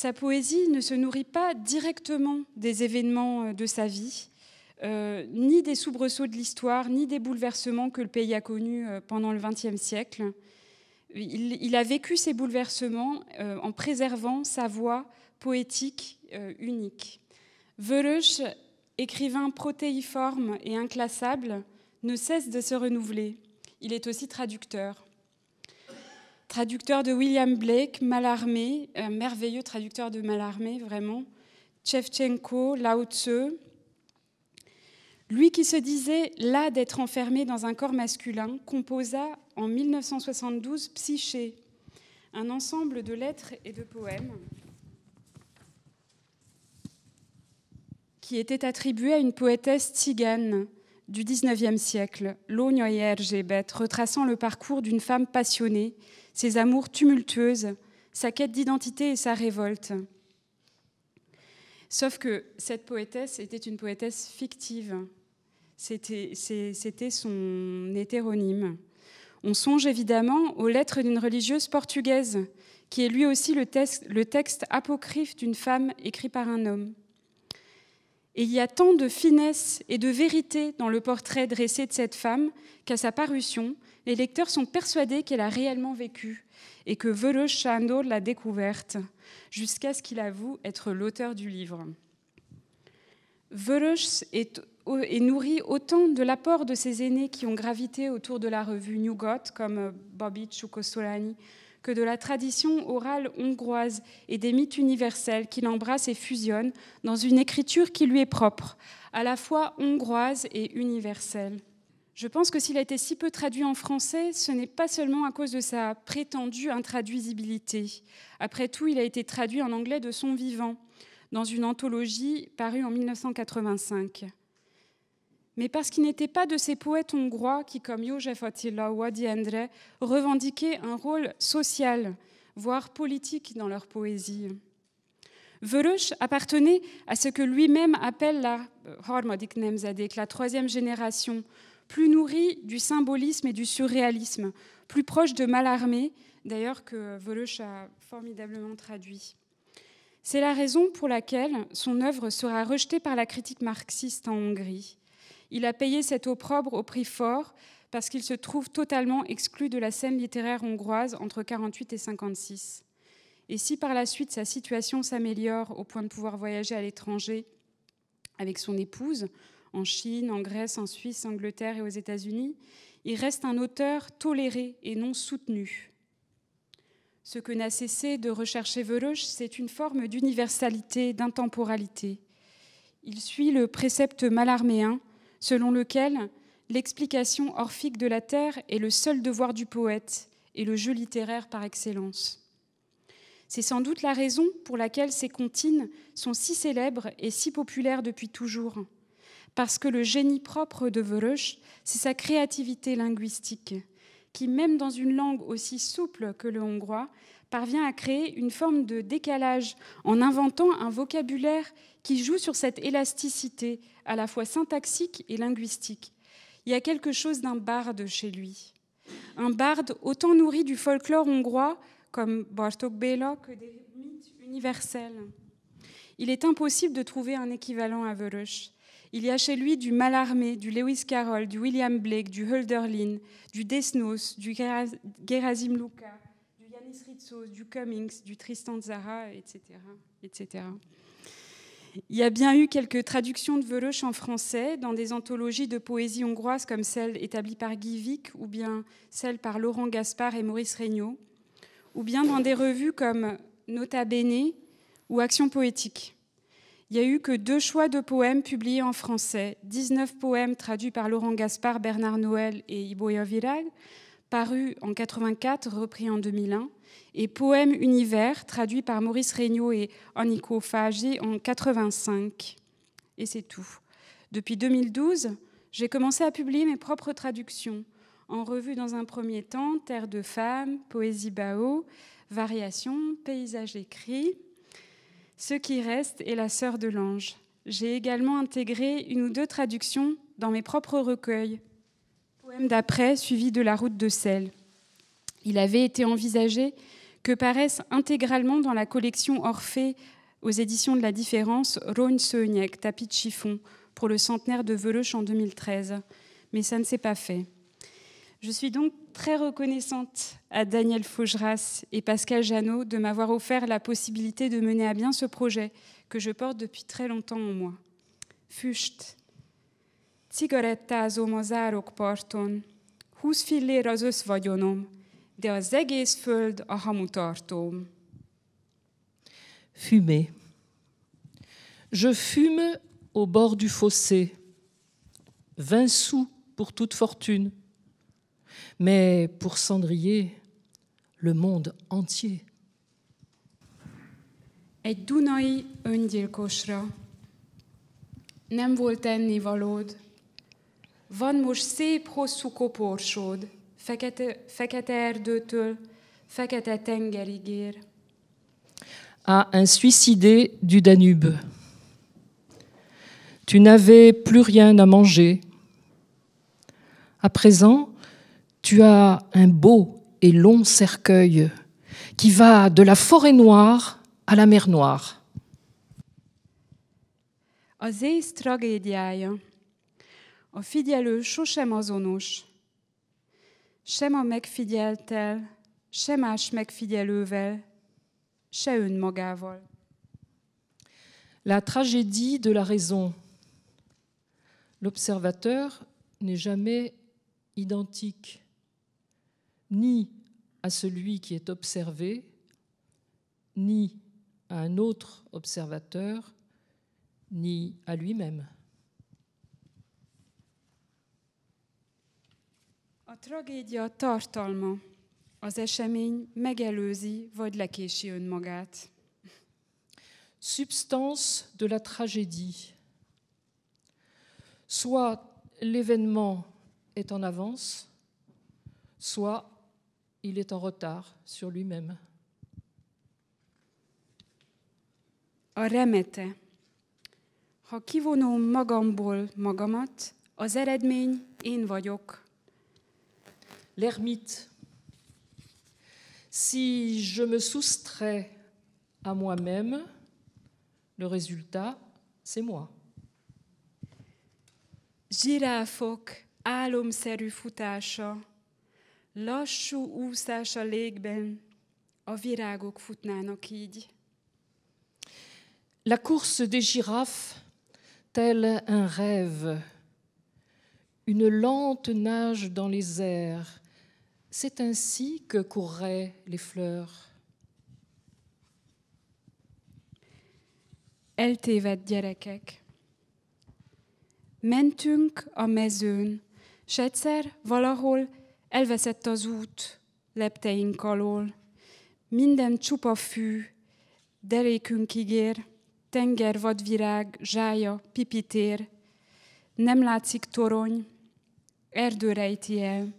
Sa poésie ne se nourrit pas directement des événements euh, de sa vie, euh, ni des soubresauts de l'histoire, ni des bouleversements que le pays a connus euh, pendant le XXe siècle. Il, a vécu ces bouleversements en préservant sa voix poétique unique. Verusch, écrivain protéiforme et inclassable, ne cesse de se renouveler. Il est aussi traducteur. Traducteur de William Blake, Malarmé, euh, merveilleux traducteur de Malarmé, vraiment. Chevchenko, Lao Tse. Lui qui se disait là d'être enfermé dans un corps masculin, composa en 1972 Psyché, un ensemble de lettres et de poèmes qui était attribué à une poétesse tzigane, du XIXe siècle, et bête retraçant le parcours d'une femme passionnée, ses amours tumultueuses, sa quête d'identité et sa révolte. Sauf que cette poétesse était une poétesse fictive. C'était son hétéronyme. On songe évidemment aux lettres d'une religieuse portugaise, qui est lui aussi le texte, le texte apocryphe d'une femme écrite par un homme. Et il y a tant de finesse et de vérité dans le portrait dressé de cette femme qu'à sa parution, les lecteurs sont persuadés qu'elle a réellement vécu et que Veloz Shando l'a découverte, jusqu'à ce qu'il avoue être l'auteur du livre. Veloz est, nourri autant de l'apport de ses aînés qui ont gravité autour de la revue New Got, comme Bobby Chukosolani, que de la tradition orale hongroise et des mythes universels qu'il embrasse et fusionne dans une écriture qui lui est propre, à la fois hongroise et universelle. Je pense que s'il a été si peu traduit en français, ce n'est pas seulement à cause de sa prétendue intraduisibilité. Après tout, il a été traduit en anglais de son vivant, dans une anthologie parue en 1985 mais parce qu'il n'était pas de ces poètes hongrois qui, comme József Attila ou Adi André, revendiquaient un rôle social, voire politique dans leur poésie. Vörös appartenait à ce que lui-même appelle la euh, la troisième génération, plus nourrie du symbolisme et du surréalisme, plus proche de Mallarmé, d'ailleurs que Vörös a formidablement traduit. C'est la raison pour laquelle son œuvre sera rejetée par la critique marxiste en Hongrie. Il a payé cet opprobre au prix fort parce qu'il se trouve totalement exclu de la scène littéraire hongroise entre 48 et 56. Et si par la suite sa situation s'améliore au point de pouvoir voyager à l'étranger avec son épouse, en Chine, en Grèce, en Suisse, en Angleterre et aux États-Unis, il reste un auteur toléré et non soutenu. Ce que n'a cessé de rechercher Veloche, c'est une forme d'universalité, d'intemporalité. Il suit le précepte malarméen selon lequel l'explication orphique de la Terre est le seul devoir du poète et le jeu littéraire par excellence. C'est sans doute la raison pour laquelle ces comptines sont si célèbres et si populaires depuis toujours, parce que le génie propre de Verush, c'est sa créativité linguistique, qui, même dans une langue aussi souple que le hongrois, parvient à créer une forme de décalage en inventant un vocabulaire qui joue sur cette élasticité, à la fois syntaxique et linguistique. Il y a quelque chose d'un barde chez lui. Un barde autant nourri du folklore hongrois, comme Bartók Béla, que des mythes universels. Il est impossible de trouver un équivalent à Verush. Il y a chez lui du Malarmé, du Lewis Carroll, du William Blake, du Hölderlin, du Desnos, du Gerasim Luka, du Cummings, du Tristan Zara, etc., etc. Il y a bien eu quelques traductions de Veloche en français dans des anthologies de poésie hongroise comme celle établie par Guy Vic ou bien celle par Laurent Gaspard et Maurice Regnault, ou bien dans des revues comme Nota Bene ou Action Poétique. Il n'y a eu que deux choix de poèmes publiés en français, 19 poèmes traduits par Laurent Gaspard, Bernard Noël et Iboya Virag, paru en 1984, repris en 2001, et Poème Univers, traduit par Maurice Regnault et Aniko Fagé en 1985. Et c'est tout. Depuis 2012, j'ai commencé à publier mes propres traductions, en revue dans un premier temps Terre de femmes, Poésie Bao, Variations, Paysages écrits. Ce qui reste est la sœur de l'ange. J'ai également intégré une ou deux traductions dans mes propres recueils, d'après, suivi de la route de sel. Il avait été envisagé que paraissent intégralement dans la collection Orphée aux éditions de la Différence Rhône Sognec tapis de chiffon, pour le centenaire de Veloche en 2013. Mais ça ne s'est pas fait. Je suis donc très reconnaissante à Daniel Faugeras et Pascal Janot de m'avoir offert la possibilité de mener à bien ce projet que je porte depuis très longtemps en moi. Fucht cigarettázom a zárokparton, húsz fillér az összvagyonom, de az egész föld a hamutartom. Fumer. Je fume au bord du fossé. 20 sous pour toute fortune. Mais pour Cendrier, le monde entier. Egy dunai öngyilkosra. Nem volt ennivalód, à un suicidé du Danube. Tu n'avais plus rien à manger. À présent, tu as un beau et long cercueil qui va de la forêt noire à la mer noire. La tragédie de la raison. L'observateur n'est jamais identique ni à celui qui est observé, ni à un autre observateur, ni à lui-même. A tragédia tartalma, az esemény megelőzi vagy lekési önmagát. Substance de la tragédie. Soit l'événement est en avance, soit il est en retard sur lui-même. A remete. Ha kivonom magamból magamat, az eredmény én vagyok, l'ermite. Si je me soustrais à moi-même, le résultat, c'est moi. La course des girafes, tel un rêve, une lente nage dans les airs, C'est ainsi que courraient les fleurs. Eltévedt gyerekek. Mentünk a mezőn, s egyszer valahol elveszett az út lepteink alól. Minden csupa fű, derékünk ígér, tenger vadvirág, zsája, pipitér. Nem látszik torony, erdő rejti el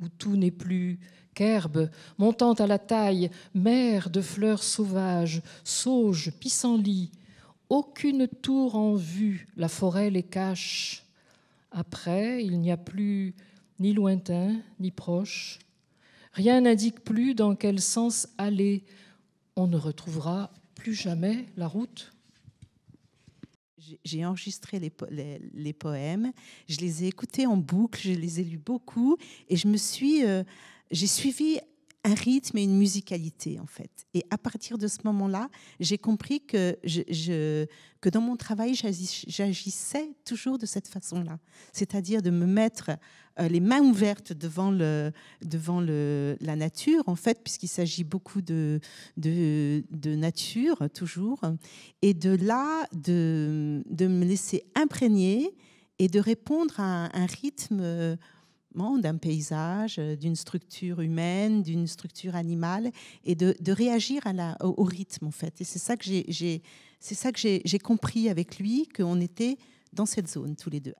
où tout n'est plus qu'herbe, montant à la taille, mer de fleurs sauvages, sauges, pissenlit. Aucune tour en vue, la forêt les cache. Après, il n'y a plus ni lointain, ni proche. Rien n'indique plus dans quel sens aller. On ne retrouvera plus jamais la route j'ai enregistré les, les, poèmes, je les ai écoutés en boucle, je les ai lus beaucoup et je me suis, euh, j'ai suivi un rythme et une musicalité en fait. Et à partir de ce moment-là, j'ai compris que, je, que dans mon travail, j'agissais toujours de cette façon-là, c'est-à-dire de me mettre euh, les mains ouvertes devant, le, devant le, la nature en fait, puisqu'il s'agit beaucoup de, de, nature toujours, et de là de, me laisser imprégner et de répondre à un, un rythme d'un paysage, euh, d'une structure humaine, d'une structure animale, et de, réagir au, au, rythme en fait. Et c'est ça que j'ai compris avec lui, qu'on était dans cette zone tous les deux.